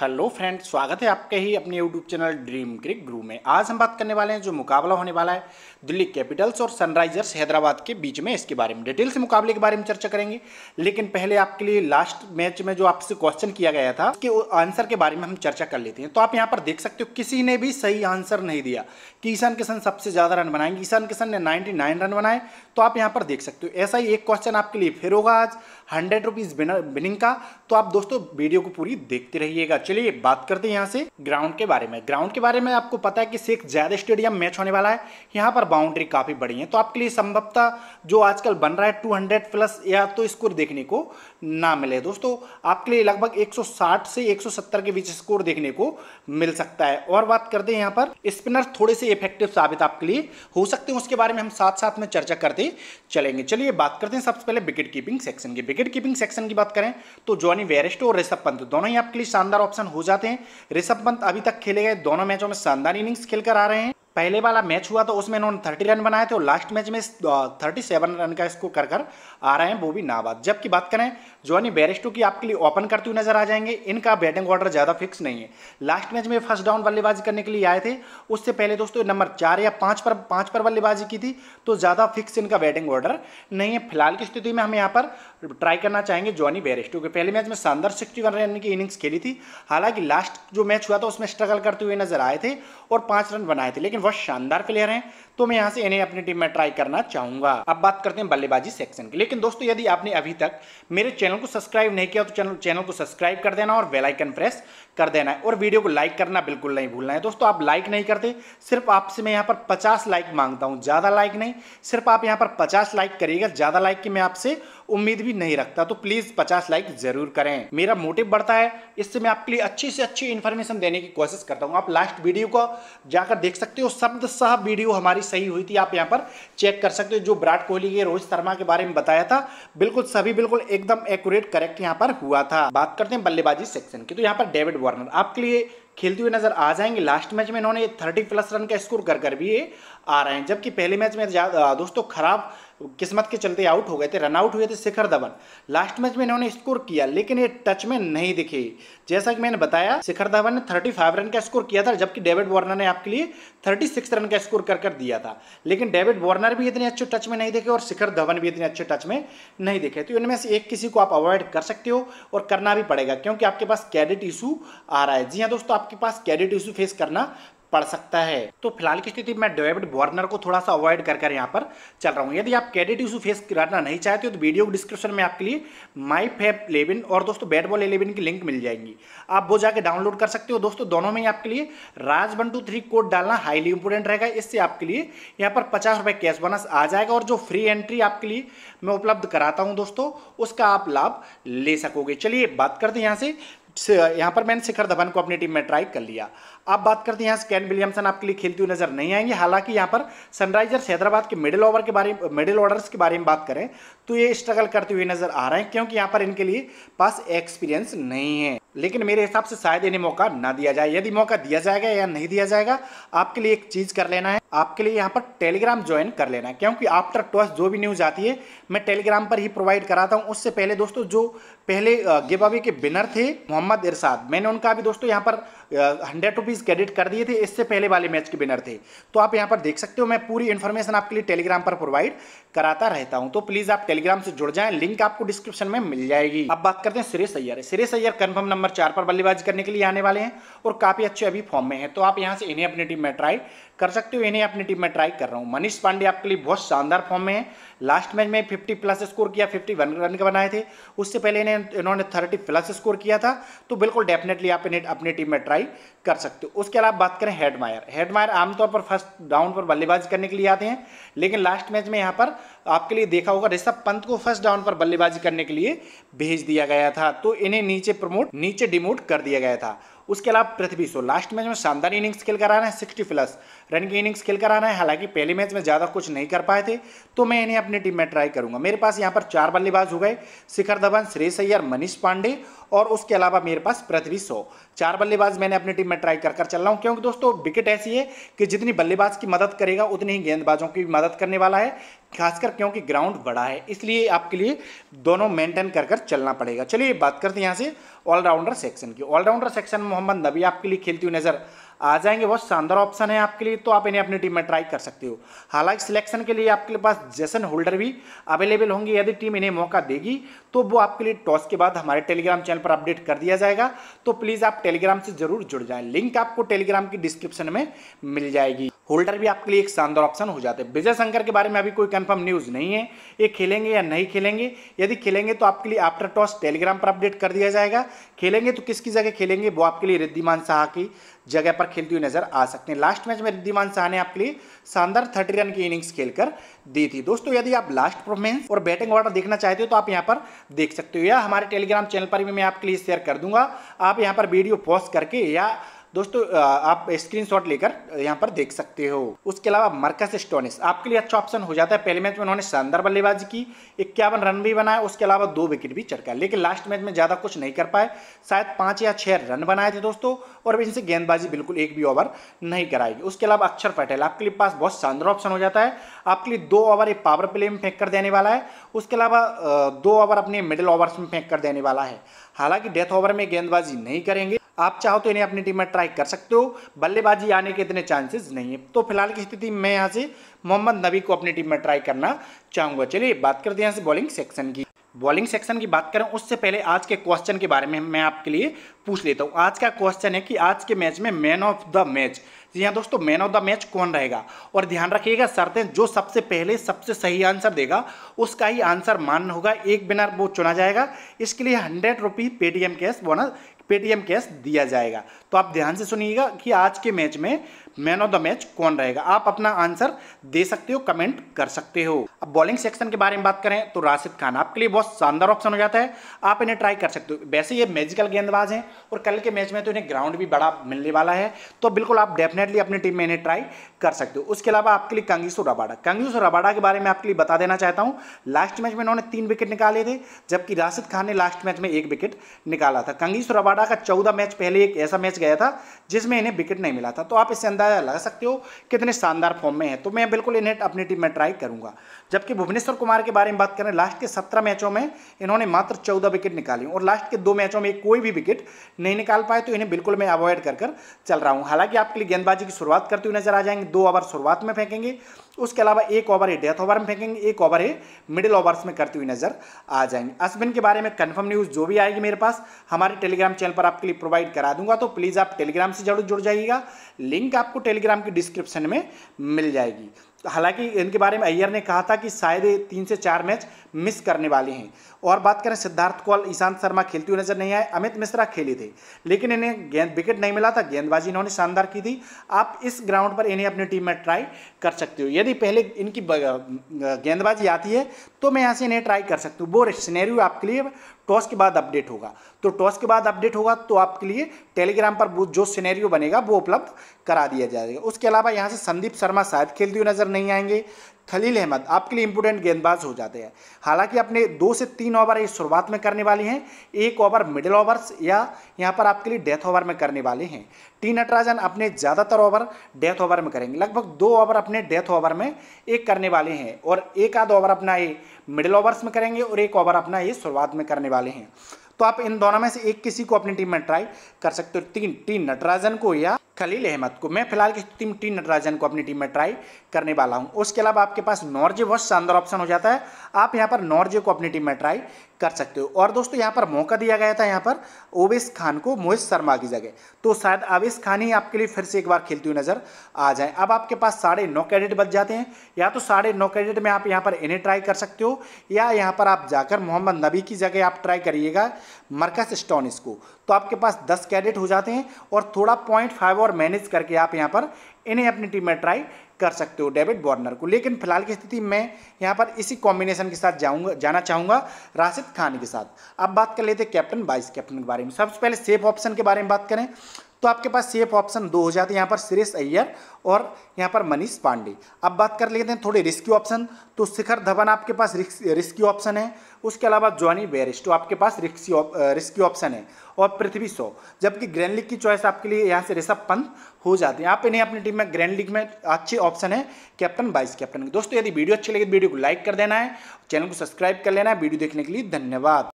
hello friend स्वागत है आपके ही अपने YouTube channel dream cric guru में आज हम बात करने वाले हैं जो मुकाबला होने वाला है दिल्ली कैपिटल्स और सनराइजर्स हैदराबाद के बीच में इसके बारे में डिटेल से मुकाबले के बारे में चर्चा करेंगे लेकिन पहले आपके लिए लास्ट मैच में जो आपसे क्वेश्चन किया गया था कि आंसर के बारे में हम चर्चा कर लेते हैं तो आप यहाँ पर देख सकते हो किसी ने भी सही आंसर नहीं दिया कि ईशान किशन सबसे ज़्यादा रन बनाएंगे ईशान किशन ने नाइन्टी रन बनाए तो आप यहाँ पर देख सकते हो ऐसा ही एक क्वेश्चन आपके लिए फिर होगा आज हंड्रेड रुपीज़ विनिंग का तो आप दोस्तों वीडियो को पूरी देखते रहिएगा चलिए बात करते हैं यहाँ से ग्राउंड के बारे में ग्राउंड के बारे में आपको पता है कि सिख जैद स्टेडियम मैच होने वाला है यहाँ पर बाउंड्री काफ़ी बड़ी है तो आपके लिए संभवतः जो आजकल बन रहा है 200 प्लस या तो स्कोर देखने को ना मिले दोस्तों आपके लिए लगभग 160 से 170 के बीच स्कोर देखने को मिल सकता है और बात करते हैं यहाँ पर स्पिनर थोड़े से इफेक्टिव साबित आपके लिए हो सकते हैं उसके बारे में हम साथ साथ में चर्चा करते चलेंगे चलिए बात करते हैं सबसे पहले विकेट कीपिंग सेक्शन की विकेट कीपिंग सेक्शन की बात करें तो जॉनी वेरिस्ट और ऋषभ पंत दोनों ही आपके लिए शानदार ऑप्शन हो जाते हैं ऋषभ पंत अभी तक खेले गए दोनों मैचों में शानदार इनिंग्स खेलकर आ रहे हैं पहले वाला मैच हुआ तो उसमें इन्होंने थर्टी रन बनाए थे और लास्ट मैच में थर्टी सेवन रन का स्कोर कर कर आ रहे हैं वो भी नाबाद जबकि बात करें जॉनी बैरिस्टो की आपके लिए ओपन करते हुए नजर आ जाएंगे इनका बैटिंग ऑर्डर ज़्यादा फिक्स नहीं है लास्ट मैच में फर्स्ट डाउन बल्लेबाजी करने के लिए आए थे उससे पहले दोस्तों नंबर चार या पाँच पर पाँच पर बल्लेबाजी की थी तो ज़्यादा फिक्स इनका बैटिंग ऑर्डर नहीं है फिलहाल की स्थिति में हम यहाँ पर ट्राई करना चाहेंगे जॉनी बैरिस्टो के पहले मैच में शानदार सिक्सटी वन रन की इनिंग्स खेली थी हालांकि लास्ट जो मैच हुआ था उसमें स्ट्रगल करते हुए नजर आए थे और पाँच रन बनाए थे लेकिन वह शानदार प्लेयर हैं तो मैं यहाँ से इन्हें अपनी टीम में ट्राई करना चाहूंगा अब बात करते हैं बल्लेबाजी सेक्शन की लेकिन दोस्तों यदि आपने अभी तक मेरे चैनल को सब्सक्राइब नहीं किया तो चैनल चैनल को सब्सक्राइब कर देना और वेलाइकन प्रेस कर देना है और वीडियो को लाइक करना बिल्कुल नहीं भूलना है दोस्तों आप लाइक नहीं करते सिर्फ आपसे मैं यहाँ पर पचास लाइक मांगता हूँ ज़्यादा लाइक नहीं सिर्फ आप यहाँ पर पचास लाइक करिएगा ज़्यादा लाइक की मैं आपसे उम्मीद भी नहीं रखता तो प्लीज पचास लाइक जरूर करें मेरा मोटिव बढ़ता है इससे मैं आपके लिए अच्छी से अच्छी इन्फॉर्मेशन देने की कोशिश करता हूँ आप लास्ट वीडियो को जाकर देख सकते हो शब्द सह वीडियो हमारी सही हुई थी आप यहाँ पर चेक कर सकते हो जो विराट कोहली के रोहित शर्मा के बारे में बताया था बिल्कुल सभी बिल्कुल एकदम एक्यूरेट करेक्ट यहाँ पर हुआ था बात करते हैं बल्लेबाजी सेक्शन की तो यहाँ पर डेविड वार्नर आपके लिए खेलते हुए नजर आ जाएंगे लास्ट मैच में इन्होंने 30 प्लस रन का स्कोर कर कर भी ये आ रहे हैं जबकि पहले मैच में दोस्तों खराब किस्मत के चलते आउट हो गए थे रन आउट हुए थे शिखर धवन लास्ट मैच में इन्होंने स्कोर किया लेकिन ये टच में नहीं दिखे जैसा कि मैंने बताया शिखर धवन ने 35 रन का स्कोर किया था जबकि डेविड वार्नर ने आपके लिए 36 रन का स्कोर कर कर दिया था लेकिन डेविड वार्नर भी इतने अच्छे टच में नहीं दिखे और शिखर धवन भी इतने अच्छे टच में नहीं दिखे तो इनमें से एक किसी को आप अवॉइड कर सकते हो और करना भी पड़ेगा क्योंकि आपके पास कैडिट इशू आ रहा है जी हाँ दोस्तों आपके पास कैडिट इशू फेस करना पड़ सकता है तो फिलहाल की स्थिति में डेविड वार्नर को थोड़ा सा अवॉइड कर कर यहाँ पर चल रहा हूँ यदि आप कैडेट इशू फेस करना नहीं चाहते हो तो वीडियो डिस्क्रिप्शन में आपके लिए माई फेप इलेवन और दोस्तों बैट बॉल इलेवन की लिंक मिल जाएंगी आप वो जाकर डाउनलोड कर सकते हो दोस्तों दोनों में आपके लिए Raj one two three code डालना हाईली इंपोर्टेंट रहेगा इससे आपके लिए यहाँ पर पचास रुपये कैश बोनस आ जाएगा और जो फ्री एंट्री आपके लिए मैं उपलब्ध कराता हूँ दोस्तों उसका आप लाभ ले सकोगे चलिए बात करते हैं यहाँ से यहाँ पर मैंने शिखर धवन को अपनी टीम में ट्राई कर लिया अब बात करते हैं यहाँ स्कैन विलियमसन आपके लिए खेलती हुई नजर नहीं आएंगे हालांकि यहाँ पर सनराइजर्स हैदराबाद के मिडिल ओवर के बारे में मिडिल ऑर्डर्स के बारे में बात करें तो ये स्ट्रगल करते हुए नजर आ रहे हैं क्योंकि यहाँ पर इनके लिए पास एक्सपीरियंस नहीं है लेकिन मेरे हिसाब से शायद इन्हें मौका ना दिया जाए यदि मौका दिया जाएगा या नहीं दिया जाएगा आपके लिए एक चीज़ कर लेना है आपके लिए यहाँ पर टेलीग्राम ज्वाइन कर लेना है क्योंकि आफ्टर ट्वेल्थ जो भी न्यूज़ आती है मैं टेलीग्राम पर ही प्रोवाइड कराता हूँ उससे पहले दोस्तों जो पहले गिव अवे के विनर थे मोहम्मद इरशाद मैंने उनका भी दोस्तों यहाँ पर हंड्रेड रुपीज़ क्रेडिट कर दिए थे इससे पहले वाले मैच के विनर थे तो आप यहाँ पर देख सकते हो मैं पूरी इन्फॉर्मेशन आपके लिए टेलीग्राम पर प्रोवाइड कराता रहता हूँ तो प्लीज़ आप टेलीग्राम से जुड़ जाएं लिंक आपको डिस्क्रिप्शन में मिल जाएगी अब बात करते हैं सिरेस अय्यर सिरेस अय्यर कन्फर्म नंबर चार पर बल्लेबाजी करने के लिए आने वाले हैं और काफ़ी अच्छे अभी फॉर्म में हैं तो आप यहाँ से इन्हें अपनी टीम में ट्राई कर सकते हो इन्हें अपनी टीम में ट्राई कर रहा हूँ मनीष पांडे आपके लिए बहुत शानदार फॉर्म में है लास्ट मैच में 50 प्लस स्कोर किया 51 रन के बनाए थे उससे पहले इन्हें इन्होंने 30 प्लस स्कोर किया था तो बिल्कुल डेफिनेटली आप इन्हें अपनी टीम में ट्राई ट्राई कर सकते हो उसके अलावा बात करें हेडमायर हेडमायर आमतौर पर फर्स्ट डाउन पर बल्लेबाजी करने के लिए आते हैं लेकिन लास्ट मैच में यहाँ पर आपके लिए देखा होगा ऋषभ पंत को फर्स्ट डाउन पर बल्लेबाजी करने के लिए भेज दिया गया था तो इन्हें नीचे प्रमोट नीचे डिमोट कर दिया गया था उसके अलावा पृथ्वी सो लास्ट मैच में शानदार इनिंग्स खेल कर आ रहे हैं सिक्सटी प्लस रन की इनिंग्स खेल कर आना है हालांकि पहले मैच में ज़्यादा कुछ नहीं कर पाए थे तो मैं इन्हें अपनी टीम में ट्राई करूंगा मेरे पास यहाँ पर चार बल्लेबाज हो गए शिखर धवन श्रेयस अय्यर मनीष पांडे और उसके अलावा मेरे पास पृथ्वी सो चार बल्लेबाज मैंने अपनी टीम में ट्राई कर कर चल रहा हूँ क्योंकि दोस्तों विकेट ऐसी है कि जितनी बल्लेबाज की मदद करेगा उतनी ही गेंदबाजों की मदद करने वाला है खासकर क्योंकि ग्राउंड बड़ा है इसलिए आपके लिए दोनों मेंटेन कर कर चलना पड़ेगा चलिए बात करते हैं यहाँ से ऑलराउंडर सेक्शन की ऑलराउंडर सेक्शन मोहम्मद नबी आपके लिए खेलती हुई नज़र आ जाएंगे बहुत शानदार ऑप्शन है आपके लिए तो आप इन्हें अपनी टीम में ट्राई कर सकते हो हालांकि सिलेक्शन के लिए आपके पास जैसन होल्डर भी अवेलेबल होंगे यदि टीम इन्हें मौका देगी तो वो आपके लिए टॉस के बाद हमारे टेलीग्राम चैनल पर अपडेट कर दिया जाएगा तो प्लीज़ आप टेलीग्राम से जरूर जुड़ जाएँ लिंक आपको टेलीग्राम की डिस्क्रिप्शन में मिल जाएगी होल्डर भी आपके लिए एक शानदार ऑप्शन हो जाता है विजय शंकर के बारे में अभी कोई कंफर्म न्यूज़ नहीं है ये खेलेंगे या नहीं खेलेंगे यदि खेलेंगे तो आपके लिए आफ्टर टॉस टेलीग्राम पर अपडेट कर दिया जाएगा खेलेंगे तो किसकी जगह खेलेंगे वो आपके लिए रिद्धिमान शाह की जगह पर खेलती हुई नजर आ सकते हैं लास्ट मैच में रिद्धिमान शाह ने आपके लिए शानदार थर्टी रन की इनिंग्स खेलकर दी थी दोस्तों यदि आप लास्ट परफॉर्मेंस और बैटिंग ऑर्डर देखना चाहते हो तो आप यहाँ पर देख सकते हो या हमारे टेलीग्राम चैनल पर भी मैं आपके लिए शेयर कर दूंगा आप यहाँ पर वीडियो पॉज करके या दोस्तों आप स्क्रीनशॉट लेकर यहाँ पर देख सकते हो उसके अलावा मरकस स्टोनिस आपके लिए अच्छा ऑप्शन हो जाता है पहले मैच में उन्होंने शानदार बल्लेबाजी की इक्यावन रन भी बनाए उसके अलावा दो विकेट भी चढ़का लेकिन लास्ट मैच में ज़्यादा कुछ नहीं कर पाए शायद पाँच या छः रन बनाए थे दोस्तों और इनसे गेंदबाजी बिल्कुल एक भी ओवर नहीं कराएगी उसके अलावा अक्षर पटेल आपके लिए पास बहुत शानदार ऑप्शन हो जाता है आपके लिए दो ओवर एक पावर प्ले में फेंक कर देने वाला है उसके अलावा दो ओवर अपने मिडिल ओवर्स में फेंक कर देने वाला है हालांकि डेथ ओवर में गेंदबाजी नहीं करेंगे आप चाहो तो इन्हें अपनी टीम में ट्राई कर सकते हो बल्लेबाजी आने के इतने चांसेस नहीं है तो फिलहाल की स्थिति में यहाँ से मोहम्मद नबी को अपनी टीम में ट्राई करना चाहूंगा चलिए बात करते हैं यहाँ से बॉलिंग सेक्शन की बॉलिंग सेक्शन की बात करें उससे पहले आज के क्वेश्चन के बारे में मैं आपके लिए पूछ लेता हूँ आज का क्वेश्चन है कि आज के मैच में मैन ऑफ द मैच जी हाँ दोस्तों मैन ऑफ द मैच कौन रहेगा और ध्यान रखिएगा शर्तें जो सबसे पहले सबसे सही आंसर देगा उसका ही आंसर मान्य होगा एक बिना वो चुना जाएगा इसके लिए hundred rupee Paytm cash bonus Paytm cash दिया जाएगा तो आप ध्यान से सुनिएगा कि आज के मैच में मैन ऑफ द मैच कौन रहेगा आप अपना आंसर दे सकते हो कमेंट कर सकते हो अब बॉलिंग सेक्शन के बारे में बात करें तो राशिद खान आपके लिए बहुत शानदार ऑप्शन हो जाता है आप इन्हें ट्राई कर सकते हो वैसे ये मैजिकल गेंदबाज हैं और कल के मैच में तो इन्हें ग्राउंड भी बड़ा मिलने वाला है तो बिल्कुल आप डेफिनेटली अपनी टीम में इन्हें ट्राई कर सकते हो उसके अलावा आपके लिए कंगीसू रबाडा कंगीसो रबाडा के बारे में आपके लिए बता देना चाहता हूँ लास्ट मैच में इन्होंने तीन विकेट निकाले थे जबकि राशिद खान ने लास्ट मैच में एक विकेट निकाला था कंगीसो रबाडा कर्नाटक का चौदह मैच पहले एक ऐसा मैच गया था जिसमें इन्हें विकेट नहीं मिला था तो आप इससे अंदाजा लगा सकते हो कितने शानदार फॉर्म में है तो मैं बिल्कुल इन्हें अपनी टीम में ट्राई करूंगा जबकि भुवनेश्वर कुमार के बारे में बात करें लास्ट के सत्रह मैचों में इन्होंने मात्र चौदह विकेट निकाली और लास्ट के दो मैचों में कोई भी विकेट नहीं निकाल पाए तो इन्हें बिल्कुल मैं अवॉइड कर कर चल रहा हूँ हालांकि आपके लिए गेंदबाजी की शुरुआत करते हुए नजर आ जाएंगे दो ओवर शुरुआत में फेंकेंगे उसके अलावा एक ओवर है डेथ ओवर में फेंकेंगे एक ओवर है मिडिल ओवर्स में करते हुए नजर आ जाएंगे अश्विन के बारे में कन्फर्म न्यूज़ जो भी आएगी मेरे पास हमारे टेलीग्राम चैनल पर आपके लिए प्रोवाइड करा दूंगा तो प्लीज़ आप टेलीग्राम से जरूर जुड़ जाइएगा लिंक आपको टेलीग्राम की डिस्क्रिप्शन में मिल जाएगी हालांकि इनके बारे में अय्यर ने कहा था कि शायद तीन से चार मैच मिस करने वाले हैं और बात करें सिद्धार्थ कौल ईशांत शर्मा खेलते हुए नजर नहीं आए अमित मिश्रा खेले थे लेकिन इन्हें गेंद विकेट नहीं मिला था गेंदबाजी इन्होंने शानदार की थी आप इस ग्राउंड पर इन्हें अपनी टीम में ट्राई कर सकते हो यदि पहले इनकी गेंदबाजी आती है तो मैं यहाँ से इन्हें ट्राई कर सकती हूँ वो स्नेरियो आपके लिए टॉस के बाद अपडेट होगा तो टॉस के बाद अपडेट होगा तो आपके लिए टेलीग्राम पर जो सिनेरियो बनेगा वो उपलब्ध करा दिया जाएगा उसके अलावा यहाँ से संदीप शर्मा शायद खेलते हुए नजर नहीं आएंगे खलील अहमद आपके लिए इंपोर्टेंट गेंदबाज हो जाते हैं हालांकि अपने दो से तीन ओवर ये शुरुआत में करने वाले हैं एक ओवर मिडिल ओवर्स या यहाँ पर आपके लिए डेथ ओवर में करने वाले हैं टी नटराजन अपने ज़्यादातर ओवर डेथ ओवर में करेंगे लगभग दो ओवर अपने डेथ ओवर में एक करने वाले हैं और एक आध ओवर अपना ये मिडिल ओवर्स में करेंगे और एक ओवर अपना ये शुरुआत में करने वाले हैं तो आप इन दोनों में से एक किसी को अपनी टीम में ट्राई कर सकते हो तीन टी नटराजन को या खलील अहमद को मैं फिलहाल की टीम टी नटराजन को अपनी टीम में ट्राई करने वाला हूं उसके अलावा आपके पास नॉर्जे बहुत शानदार ऑप्शन हो जाता है आप यहां पर नॉर्जे को अपनी टीम में ट्राई कर सकते हो और दोस्तों यहां पर मौका दिया गया था यहां पर ओवेस खान को मोहित शर्मा की जगह तो शायद आवेश खान ही आपके लिए फिर से एक बार खेलती हुई नजर आ जाए अब आपके पास साढ़े नौ कैडेट बच जाते हैं या तो साढ़े नौ कैडेट में आप यहाँ पर इन्हें ट्राई कर सकते हो या यहाँ पर आप जाकर मोहम्मद नबी की जगह आप ट्राई करिएगा मरकस स्टोनिस को तो आपके पास दस कैडेट हो जाते हैं और थोड़ा पॉइंट फाइव और पर मैनेज करके आप यहाँ पर इन्हें अपनी टीम में ट्राई कर सकते हो डेविड वार्नर को लेकिन फिलहाल की स्थिति में यहाँ पर इसी कॉम्बिनेशन के साथ जाऊँगा जाना चाहूँगा राशिद खान के साथ अब बात कर लेते कैप्टन वाइस कैप्टन के बारे में सबसे पहले सेफ ऑप्शन के बारे में बात करें तो आपके पास सेफ ऑप्शन दो हो जाते हैं यहाँ पर सुरेश अय्यर और यहाँ पर मनीष पांडे अब बात कर लेते हैं थोड़े रिस्क्यू ऑप्शन तो शिखर धवन आपके पास रिस्क्यू ऑप्शन है उसके अलावा जॉनी बेरिस्ट तो आपके पास रिस्क्यू रिस्क्यू ऑप्शन है और पृथ्वी शो जबकि ग्रैंड लीग की चॉइस आपके लिए यहाँ से ऋषभ पंत हो जाते हैं आप इन्हें अपनी टीम में ग्रैंड लीग में अच्छे ऑप्शन है कैप्टन वाइस कैप्टन दोस्तों यदि वीडियो अच्छी लगे तो वीडियो को लाइक कर देना है चैनल को सब्सक्राइब कर लेना है वीडियो देखने के लिए धन्यवाद